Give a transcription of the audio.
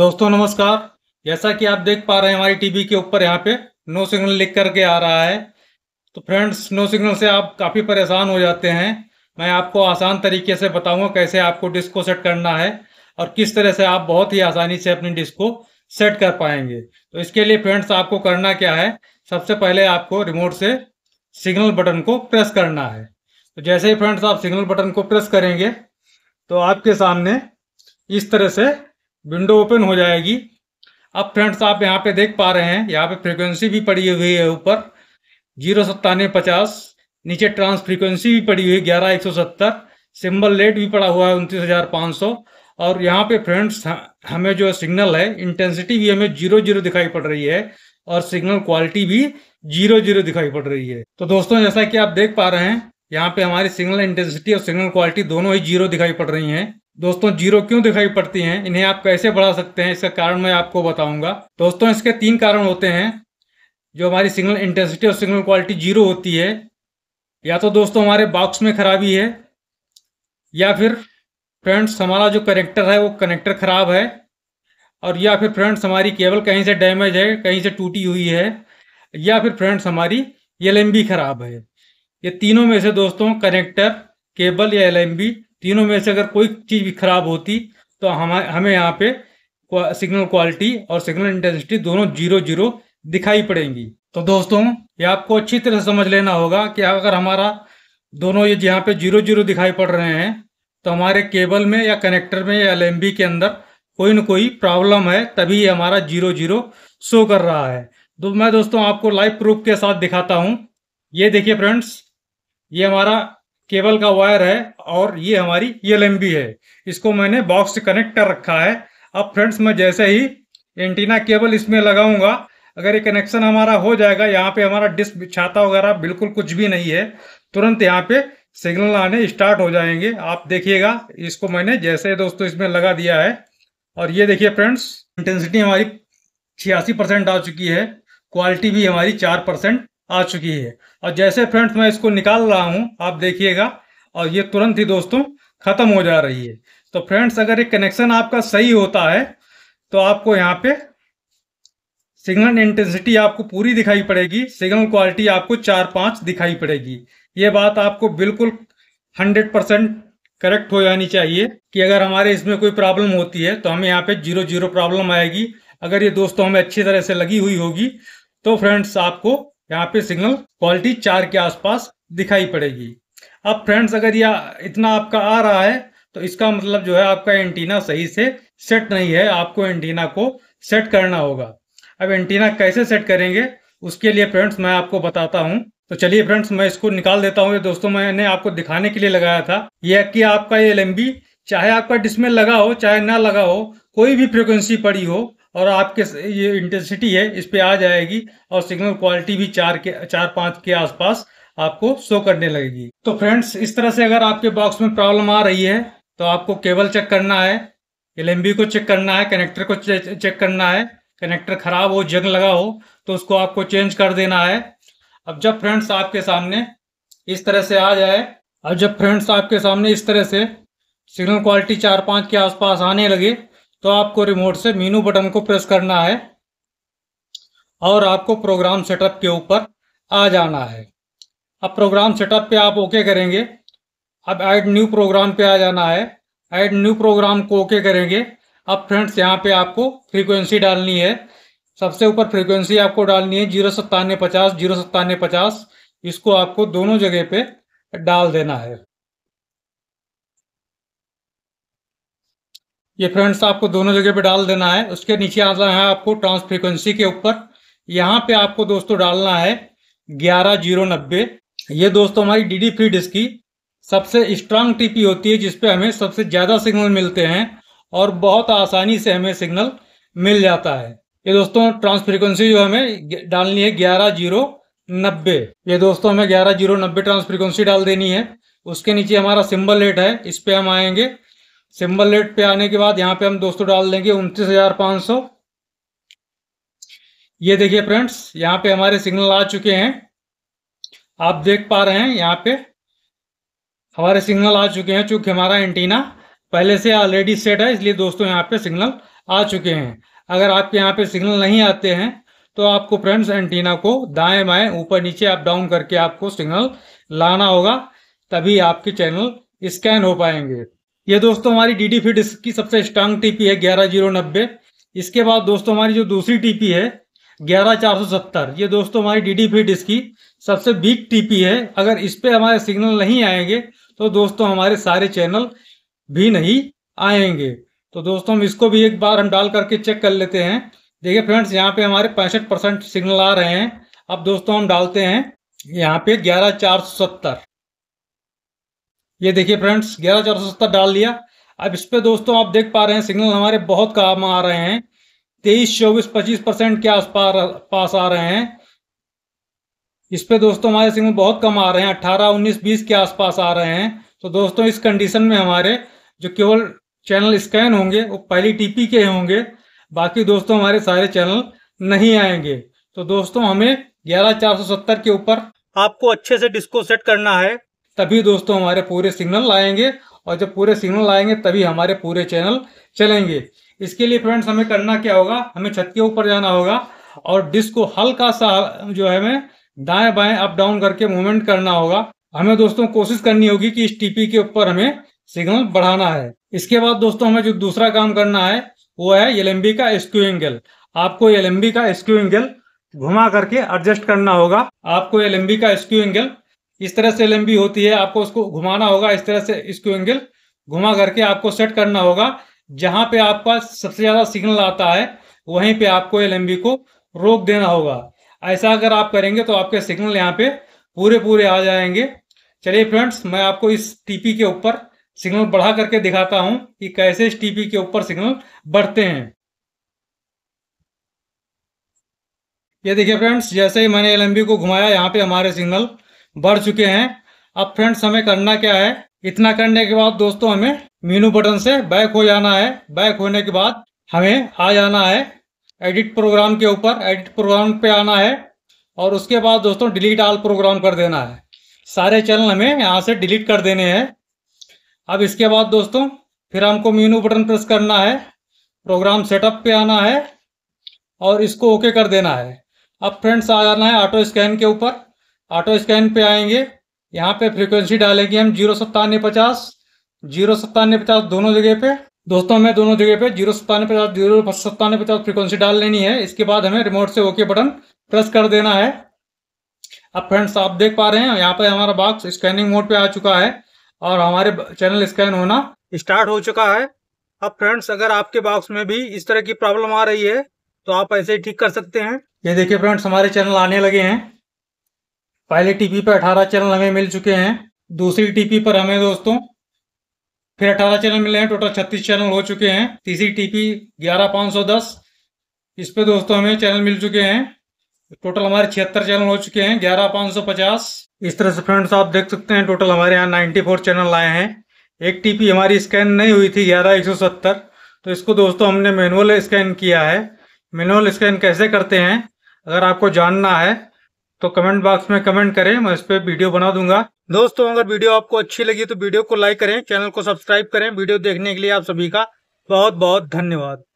दोस्तों नमस्कार जैसा कि आप देख पा रहे हैं हमारी टीवी के ऊपर यहाँ पे नो सिग्नल लिख करके आ रहा है तो फ्रेंड्स नो सिग्नल से आप काफ़ी परेशान हो जाते हैं मैं आपको आसान तरीके से बताऊंगा कैसे आपको डिस्क को सेट करना है और किस तरह से आप बहुत ही आसानी से अपनी डिस्क को सेट कर पाएंगे तो इसके लिए फ्रेंड्स आपको करना क्या है सबसे पहले आपको रिमोट से सिग्नल बटन को प्रेस करना है तो जैसे ही फ्रेंड्स आप सिग्नल बटन को प्रेस करेंगे तो आपके सामने इस तरह से विंडो ओपन हो जाएगी अब फ्रेंड्स आप यहाँ पे देख पा रहे हैं यहाँ पे फ्रीक्वेंसी भी पड़ी हुई है ऊपर जीरो सत्तानवे पचास नीचे ट्रांस फ्रीक्वेंसी भी पड़ी हुई ग्यारह एक सौ सत्तर सिम्बल लेट भी पड़ा हुआ है उनतीस हजार पाँच सौ और यहाँ पे फ्रेंड्स हमें जो सिग्नल है इंटेंसिटी भी हमें जीरो जीरो दिखाई पड़ रही है और सिग्नल क्वालिटी भी जीरो जीरो दिखाई पड़ रही है तो दोस्तों जैसा कि आप देख पा रहे हैं यहाँ पे हमारी सिग्नल इंटेंसिटी और सिग्नल क्वालिटी दोनों ही जीरो दिखाई पड़ रही हैं दोस्तों जीरो क्यों दिखाई पड़ती हैं इन्हें आप कैसे बढ़ा सकते हैं इसका कारण मैं आपको बताऊंगा दोस्तों इसके तीन कारण होते हैं जो हमारी सिग्नल इंटेंसिटी और सिग्नल क्वालिटी जीरो होती है या तो दोस्तों हमारे बॉक्स में खराबी है या फिर फ्रेंड्स हमारा जो कनेक्टर है वो कनेक्टर ख़राब है और या फिर फ्रेंड्स हमारी केबल कहीं से डैमेज है कहीं से टूटी हुई है या फिर फ्रेंड्स हमारी एल ख़राब है ये तीनों में से दोस्तों कनेक्टर केबल या एल तीनों में से अगर कोई चीज़ भी खराब होती तो हम हमें यहाँ पे सिग्नल क्वालिटी और सिग्नल इंटेंसिटी दोनों जीरो जीरो दिखाई पड़ेंगी तो दोस्तों ये आपको अच्छी तरह से समझ लेना होगा कि अगर हमारा दोनों ये यहाँ पे जीरो जीरो दिखाई पड़ रहे हैं तो हमारे केबल में या कनेक्टर में या एल के अंदर कोई ना कोई प्रॉब्लम है तभी ये हमारा जीरो जीरो शो कर रहा है तो मैं दोस्तों आपको लाइव प्रूफ के साथ दिखाता हूँ ये देखिए फ्रेंड्स ये हमारा केबल का वायर है और ये हमारी एल e है इसको मैंने बॉक्स से कनेक्ट कर रखा है अब फ्रेंड्स मैं जैसे ही एंटीना केबल इसमें लगाऊंगा अगर ये कनेक्शन हमारा हो जाएगा यहाँ पे हमारा डिस्क छाता वगैरह बिल्कुल कुछ भी नहीं है तुरंत यहाँ पे सिग्नल आने स्टार्ट हो जाएंगे आप देखिएगा इसको मैंने जैसे दोस्तों इसमें लगा दिया है और ये देखिए फ्रेंड्स इंटेंसिटी हमारी छियासी परसेंट आ चुकी है क्वालिटी भी हमारी चार परसेंट आ चुकी है और जैसे फ्रेंड्स मैं इसको निकाल रहा हूँ आप देखिएगा और ये तुरंत ही दोस्तों ख़त्म हो जा रही है तो फ्रेंड्स अगर ये कनेक्शन आपका सही होता है तो आपको यहाँ पे सिग्नल इंटेंसिटी आपको पूरी दिखाई पड़ेगी सिग्नल क्वालिटी आपको चार पाँच दिखाई पड़ेगी ये बात आपको बिल्कुल हंड्रेड परसेंट करेक्ट हो जानी चाहिए कि अगर हमारे इसमें कोई प्रॉब्लम होती है तो हमें यहाँ पे जीरो जीरो प्रॉब्लम आएगी अगर ये दोस्तों हमें अच्छी तरह से लगी हुई होगी तो फ्रेंड्स आपको यहाँ पे सिग्नल क्वालिटी चार के आसपास दिखाई पड़ेगी अब फ्रेंड्स अगर यह इतना आपका आ रहा है तो इसका मतलब जो है आपका एंटीना सही से सेट नहीं है आपको एंटीना को सेट करना होगा अब एंटीना कैसे सेट करेंगे उसके लिए फ्रेंड्स मैं आपको बताता हूँ तो चलिए फ्रेंड्स मैं इसको निकाल देता हूँ दोस्तों मैंने आपको दिखाने के लिए लगाया था यह कि आपका ये एल चाहे आपका डिस्मेल लगा हो चाहे ना लगा हो कोई भी फ्रिक्वेंसी पड़ी हो और आपके ये इंटेंसिटी है इस पर आ जाएगी और सिग्नल क्वालिटी भी चार के चार पाँच के आसपास आपको शो करने लगेगी तो फ्रेंड्स इस तरह से अगर आपके बॉक्स में प्रॉब्लम आ रही है तो आपको केबल चेक करना है एल को चेक करना है कनेक्टर को चेक करना है कनेक्टर ख़राब हो जंग लगा हो तो उसको आपको चेंज कर देना है अब जब फ्रेंड्स आपके सामने इस तरह से आ जाए अब जब फ्रेंड्स आपके सामने इस तरह से सिग्नल क्वालिटी चार पाँच के आसपास आने लगे तो आपको रिमोट से मीनू बटन को प्रेस करना है और आपको प्रोग्राम सेटअप के ऊपर आ जाना है अब प्रोग्राम सेटअप पे आप ओके करेंगे अब ऐड न्यू प्रोग्राम पे आ जाना है ऐड न्यू प्रोग्राम को ओके करेंगे अब फ्रेंड्स यहाँ पे आपको फ्रीक्वेंसी डालनी है सबसे ऊपर फ्रीक्वेंसी आपको डालनी है जीरो सत्तानवे पचास जीरो सत्तानवे पचास इसको आपको दोनों जगह पे डाल देना है ये फ्रेंड्स आपको दोनों जगह पे डाल देना है उसके नीचे आता है आपको ट्रांस फ्रिक्वेंसी के ऊपर यहाँ पे आपको दोस्तों डालना है ग्यारह जीरो नब्बे ये दोस्तों हमारी डी डी फ्री डिस्क की सबसे स्ट्रांग टीपी होती है जिसपे हमें सबसे ज़्यादा सिग्नल मिलते हैं और बहुत आसानी से हमें सिग्नल मिल जाता है ये दोस्तों ट्रांस फ्रिक्वेंसी जो हमें डालनी है ग्यारह जीरो नब्बे ये दोस्तों हमें ग्यारह जीरो नब्बे ट्रांस फ्रिक्वेंसी डाल देनी है उसके नीचे हमारा सिंबल रेट है इस पे हम आएंगे सिंबल रेट पे आने के बाद यहाँ पे हम दोस्तों डाल देंगे उनतीस हजार पांच सौ ये देखिए फ्रेंड्स यहाँ पे हमारे सिग्नल आ चुके हैं आप देख पा रहे हैं यहाँ पे हमारे सिग्नल आ चुके हैं चूंकि हमारा एंटीना पहले से ऑलरेडी सेट है इसलिए दोस्तों यहाँ पे सिग्नल आ चुके हैं अगर आपके यहाँ पे सिग्नल नहीं आते हैं तो आपको फ्रेंड्स एंटीना को दाएं बाएं ऊपर नीचे अप डाउन करके आपको सिग्नल लाना होगा तभी आपके चैनल स्कैन हो पाएंगे ये दोस्तों हमारी डी डी फिट इसकी सबसे स्ट्रांग टीपी है ग्यारह जीरो नब्बे इसके बाद दोस्तों हमारी जो दूसरी टीपी है ग्यारह चार सौ सत्तर ये दोस्तों हमारी डी डी फिट इसकी सबसे वीक टीपी है अगर इस पर हमारे सिग्नल नहीं आएंगे तो दोस्तों हमारे सारे चैनल भी नहीं आएंगे तो दोस्तों हम इसको भी एक बार हम डाल करके चेक कर लेते हैं देखिए फ्रेंड्स यहाँ पे हमारे पैंसठ परसेंट सिग्नल आ रहे हैं अब दोस्तों हम डालते हैं यहाँ पे ग्यारह चार सौ सत्तर ये देखिए फ्रेंड्स ग्यारह चार सौ सत्तर डाल लिया अब इस पर दोस्तों आप देख पा रहे हैं सिग्नल हमारे बहुत काम आ रहे हैं तेईस चौबीस पच्चीस परसेंट के आस पास आ रहे हैं इस पे दोस्तों हमारे सिग्नल बहुत कम आ रहे हैं अट्ठारह उन्नीस बीस के आसपास आ रहे हैं तो दोस्तों इस कंडीशन में हमारे जो केवल चैनल स्कैन होंगे वो पहली टीपी के होंगे बाकी दोस्तों हमारे सारे चैनल नहीं आएंगे तो दोस्तों हमें ग्यारह चार सौ सत्तर के ऊपर आपको अच्छे से डिस्को सेट करना है तभी दोस्तों हमारे पूरे सिग्नल आएंगे और जब पूरे सिग्नल आएंगे तभी हमारे पूरे चैनल चलेंगे इसके लिए फ्रेंड्स हमें करना क्या होगा हमें छत के ऊपर जाना होगा और डिस्क को हल्का सा जो है हमें दाएं बाएं अप डाउन करके मूवमेंट करना होगा हमें दोस्तों कोशिश करनी होगी कि इस टीपी के ऊपर हमें सिग्नल बढ़ाना है इसके बाद दोस्तों हमें जो दूसरा काम करना है वो है एल का स्क्यू एंगल आपको एल का स्क्यू एंगल घुमा करके एडजस्ट करना होगा आपको एल का स्क्यू एंगल इस तरह से लंबी होती है आपको उसको घुमाना होगा इस तरह से इसको एंगल घुमा करके आपको सेट करना होगा जहां पे आपका सबसे ज़्यादा सिग्नल आता है वहीं पे आपको ये लंबी को रोक देना होगा ऐसा अगर आप करेंगे तो आपके सिग्नल यहाँ पे पूरे पूरे आ जाएंगे चलिए फ्रेंड्स मैं आपको इस टीपी के ऊपर सिग्नल बढ़ा करके दिखाता हूं कि कैसे इस टीपी के ऊपर सिग्नल बढ़ते हैं ये देखिए फ्रेंड्स जैसे ही मैंने एल को घुमाया यहाँ पे हमारे सिग्नल बढ़ चुके हैं अब फ्रेंड्स हमें करना क्या है इतना करने के बाद दोस्तों हमें मीनू बटन से बैक हो जाना है बैक होने के बाद हमें आ जाना है एडिट प्रोग्राम के ऊपर एडिट प्रोग्राम पे आना है और उसके बाद दोस्तों डिलीट आल प्रोग्राम कर देना है सारे चैनल हमें यहाँ से डिलीट कर देने हैं अब इसके बाद दोस्तों फिर हमको मीनू बटन प्रेस करना है प्रोग्राम सेटअप पे आना है और इसको ओके कर देना है अब फ्रेंड्स आ जाना है ऑटो स्कैन के ऊपर ऑटो स्कैन पे आएंगे यहाँ पे फ्रीक्वेंसी डालेंगे हम जीरो सत्तानवे पचास जीरो सत्तानवे पचास दोनों जगह पे दोस्तों हमें दोनों जगह पे जीरो सत्तानवे पचास जीरो सत्तानवे पचास फ्रिक्वेंसी डाल लेनी है इसके बाद हमें रिमोट से ओके बटन प्रेस कर देना है अब फ्रेंड्स आप देख पा रहे हैं यहाँ पे हमारा बॉक्स स्कैनिंग मोड पे आ चुका है और हमारे चैनल स्कैन होना स्टार्ट हो चुका है अब फ्रेंड्स अगर आपके बॉक्स में भी इस तरह की प्रॉब्लम आ रही है तो आप ऐसे ही ठीक कर सकते हैं ये देखिए फ्रेंड्स हमारे चैनल आने लगे हैं पहले टीपी पर अठारह चैनल हमें मिल चुके हैं दूसरी टीपी पर हमें दोस्तों फिर अठारह चैनल मिले हैं टोटल छत्तीस चैनल हो चुके हैं तीसरी टीपी ग्यारह पाँच सौ दस इस पर दोस्तों हमें चैनल मिल चुके हैं टोटल हमारे छिहत्तर चैनल हो चुके हैं ग्यारह पाँच सौ पचास इस तरह से फ्रेंड्स आप देख सकते हैं टोटल हमारे यहाँ नाइन्टी फोर चैनल आए हैं एक टीपी हमारी स्कैन नहीं हुई थी ग्यारह एक सौ सत्तर तो इसको दोस्तों हमने मैनुअल स्कैन किया है मैनुअल स्कैन कैसे करते हैं अगर आपको जानना है तो कमेंट बॉक्स में कमेंट करें मैं इस पर वीडियो बना दूंगा दोस्तों अगर वीडियो आपको अच्छी लगी तो वीडियो को लाइक करें चैनल को सब्सक्राइब करें वीडियो देखने के लिए आप सभी का बहुत बहुत धन्यवाद